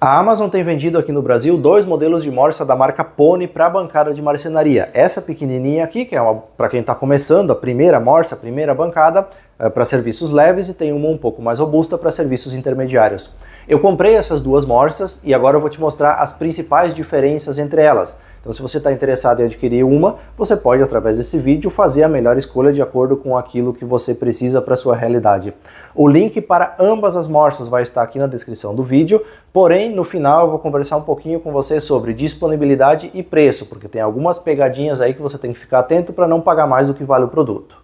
A Amazon tem vendido aqui no Brasil dois modelos de morsa da marca Pony para bancada de marcenaria. Essa pequenininha aqui, que é para quem está começando, a primeira morsa, a primeira bancada, é para serviços leves e tem uma um pouco mais robusta para serviços intermediários. Eu comprei essas duas morsas e agora eu vou te mostrar as principais diferenças entre elas. Então se você está interessado em adquirir uma, você pode através desse vídeo fazer a melhor escolha de acordo com aquilo que você precisa para sua realidade. O link para ambas as morsas vai estar aqui na descrição do vídeo, porém no final eu vou conversar um pouquinho com você sobre disponibilidade e preço, porque tem algumas pegadinhas aí que você tem que ficar atento para não pagar mais do que vale o produto.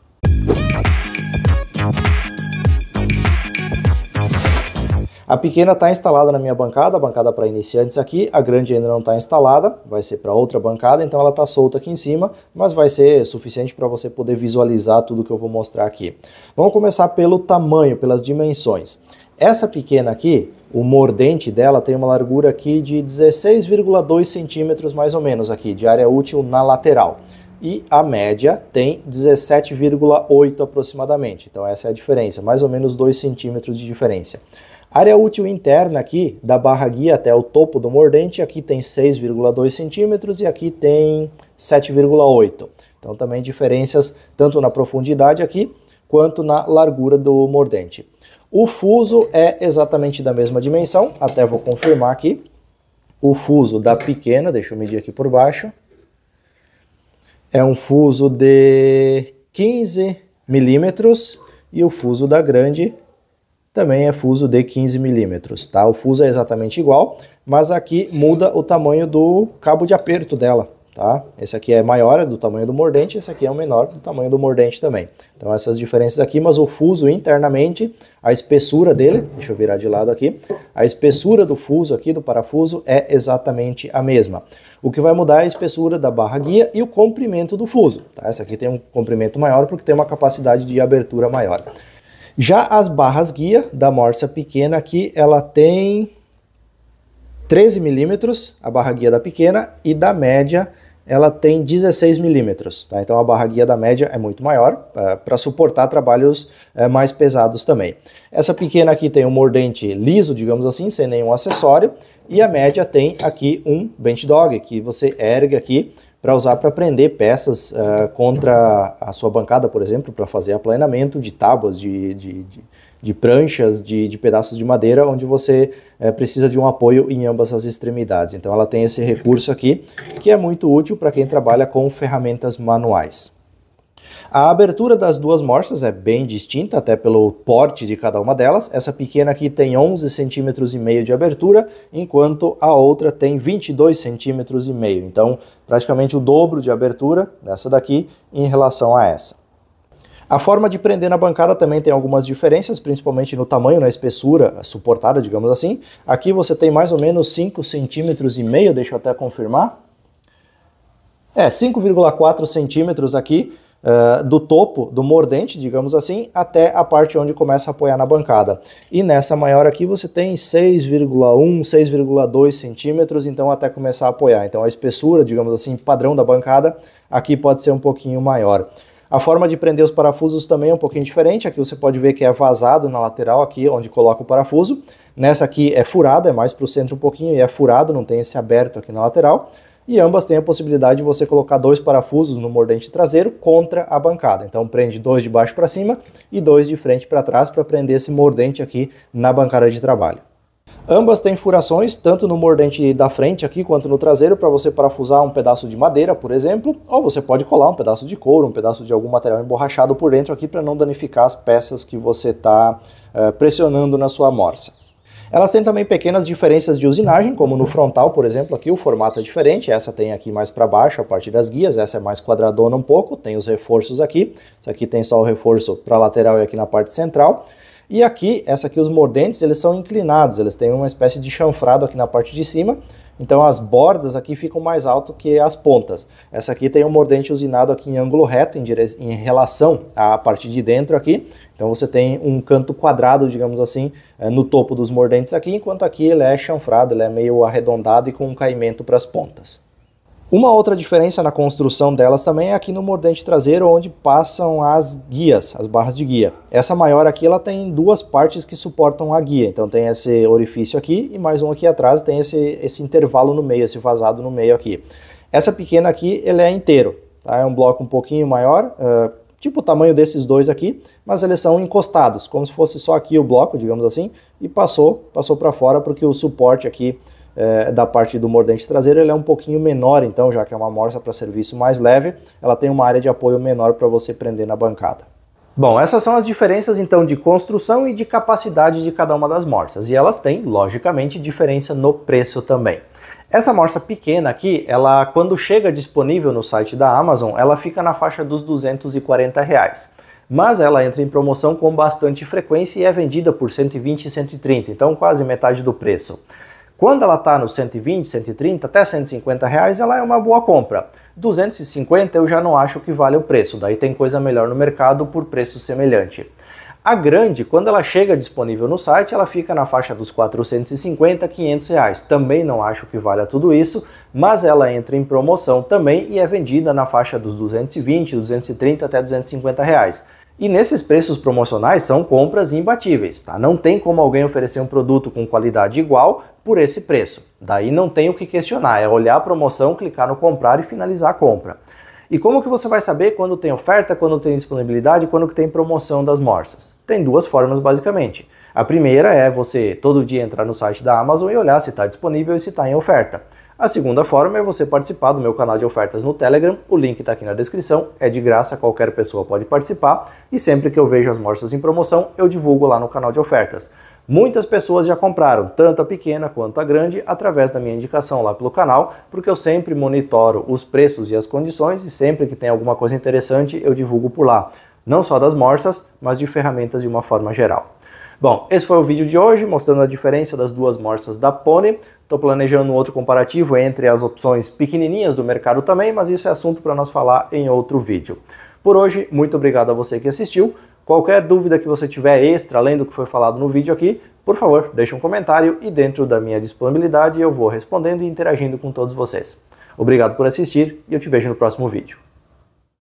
A pequena está instalada na minha bancada, a bancada para iniciantes aqui, a grande ainda não está instalada, vai ser para outra bancada, então ela está solta aqui em cima, mas vai ser suficiente para você poder visualizar tudo que eu vou mostrar aqui. Vamos começar pelo tamanho, pelas dimensões. Essa pequena aqui, o mordente dela tem uma largura aqui de 16,2 centímetros mais ou menos aqui, de área útil na lateral e a média tem 17,8 aproximadamente. Então essa é a diferença, mais ou menos 2 centímetros de diferença. área útil interna aqui, da barra guia até o topo do mordente, aqui tem 6,2 centímetros e aqui tem 7,8. Então também diferenças tanto na profundidade aqui, quanto na largura do mordente. O fuso é exatamente da mesma dimensão, até vou confirmar aqui. O fuso da pequena, deixa eu medir aqui por baixo, é um fuso de 15 milímetros e o fuso da grande também é fuso de 15 milímetros, tá? O fuso é exatamente igual, mas aqui muda o tamanho do cabo de aperto dela. Tá? Esse aqui é maior, é do tamanho do mordente, esse aqui é o menor, do tamanho do mordente também. Então essas diferenças aqui, mas o fuso internamente, a espessura dele, deixa eu virar de lado aqui, a espessura do fuso aqui, do parafuso, é exatamente a mesma. O que vai mudar é a espessura da barra guia e o comprimento do fuso. Tá? Essa aqui tem um comprimento maior porque tem uma capacidade de abertura maior. Já as barras guia da morsa pequena aqui, ela tem 13 milímetros, a barra guia da pequena, e da média ela tem 16 milímetros, tá? então a barra guia da média é muito maior uh, é, para suportar trabalhos uh, mais pesados também. Essa pequena aqui tem um mordente liso, digamos assim, sem nenhum acessório, e a média tem aqui um bench dog, que você ergue aqui para usar para prender peças uh, contra a sua bancada, por exemplo, para fazer aplanamento de tábuas, de, de, de de pranchas, de, de pedaços de madeira, onde você é, precisa de um apoio em ambas as extremidades. Então ela tem esse recurso aqui, que é muito útil para quem trabalha com ferramentas manuais. A abertura das duas morsas é bem distinta, até pelo porte de cada uma delas. Essa pequena aqui tem 11 centímetros e meio de abertura, enquanto a outra tem 22 centímetros e meio. Então, praticamente o dobro de abertura dessa daqui em relação a essa. A forma de prender na bancada também tem algumas diferenças, principalmente no tamanho, na espessura suportada, digamos assim. Aqui você tem mais ou menos 5,5 centímetros e meio, deixa eu até confirmar. É, 5,4 centímetros aqui uh, do topo do mordente, digamos assim, até a parte onde começa a apoiar na bancada. E nessa maior aqui você tem 6,1, 6,2 centímetros, então até começar a apoiar. Então a espessura, digamos assim, padrão da bancada, aqui pode ser um pouquinho maior. A forma de prender os parafusos também é um pouquinho diferente. Aqui você pode ver que é vazado na lateral, aqui onde coloca o parafuso. Nessa aqui é furada, é mais para o centro um pouquinho e é furado, não tem esse aberto aqui na lateral. E ambas têm a possibilidade de você colocar dois parafusos no mordente traseiro contra a bancada. Então prende dois de baixo para cima e dois de frente para trás para prender esse mordente aqui na bancada de trabalho. Ambas têm furações, tanto no mordente da frente aqui quanto no traseiro, para você parafusar um pedaço de madeira, por exemplo, ou você pode colar um pedaço de couro, um pedaço de algum material emborrachado por dentro aqui para não danificar as peças que você está eh, pressionando na sua morsa. Elas têm também pequenas diferenças de usinagem, como no frontal, por exemplo, aqui o formato é diferente, essa tem aqui mais para baixo a parte das guias, essa é mais quadradona um pouco, tem os reforços aqui, essa aqui tem só o reforço para a lateral e aqui na parte central. E aqui, essa aqui, os mordentes, eles são inclinados, eles têm uma espécie de chanfrado aqui na parte de cima, então as bordas aqui ficam mais alto que as pontas. Essa aqui tem um mordente usinado aqui em ângulo reto, em, dire... em relação à parte de dentro aqui, então você tem um canto quadrado, digamos assim, eh, no topo dos mordentes aqui, enquanto aqui ele é chanfrado, ele é meio arredondado e com um caimento para as pontas. Uma outra diferença na construção delas também é aqui no mordente traseiro, onde passam as guias, as barras de guia. Essa maior aqui, ela tem duas partes que suportam a guia. Então tem esse orifício aqui e mais um aqui atrás, tem esse, esse intervalo no meio, esse vazado no meio aqui. Essa pequena aqui, ele é inteiro, tá? É um bloco um pouquinho maior, uh, tipo o tamanho desses dois aqui, mas eles são encostados, como se fosse só aqui o bloco, digamos assim, e passou, passou para fora porque o suporte aqui é, da parte do mordente traseiro ele é um pouquinho menor, então, já que é uma morsa para serviço mais leve, ela tem uma área de apoio menor para você prender na bancada. Bom, essas são as diferenças então de construção e de capacidade de cada uma das morsas, e elas têm, logicamente, diferença no preço também. Essa morsa pequena aqui, ela quando chega disponível no site da Amazon, ela fica na faixa dos 240 reais mas ela entra em promoção com bastante frequência e é vendida por 120 e 130, então quase metade do preço. Quando ela está nos 120, 130, até 150 reais, ela é uma boa compra. 250 eu já não acho que vale o preço, daí tem coisa melhor no mercado por preço semelhante. A grande, quando ela chega disponível no site, ela fica na faixa dos 450 500 reais. Também não acho que valha tudo isso, mas ela entra em promoção também e é vendida na faixa dos 220, 230 até 250 reais. E nesses preços promocionais são compras imbatíveis, tá? Não tem como alguém oferecer um produto com qualidade igual por esse preço. Daí não tem o que questionar, é olhar a promoção, clicar no comprar e finalizar a compra. E como que você vai saber quando tem oferta, quando tem disponibilidade, quando que tem promoção das morsas? Tem duas formas basicamente. A primeira é você todo dia entrar no site da Amazon e olhar se está disponível e se está em oferta. A segunda forma é você participar do meu canal de ofertas no Telegram, o link está aqui na descrição, é de graça, qualquer pessoa pode participar e sempre que eu vejo as morças em promoção, eu divulgo lá no canal de ofertas. Muitas pessoas já compraram, tanto a pequena quanto a grande, através da minha indicação lá pelo canal, porque eu sempre monitoro os preços e as condições e sempre que tem alguma coisa interessante eu divulgo por lá, não só das morças, mas de ferramentas de uma forma geral. Bom, esse foi o vídeo de hoje mostrando a diferença das duas morsas da Pony. Estou planejando outro comparativo entre as opções pequenininhas do mercado também, mas isso é assunto para nós falar em outro vídeo. Por hoje, muito obrigado a você que assistiu. Qualquer dúvida que você tiver extra, além do que foi falado no vídeo aqui, por favor, deixe um comentário e dentro da minha disponibilidade eu vou respondendo e interagindo com todos vocês. Obrigado por assistir e eu te vejo no próximo vídeo.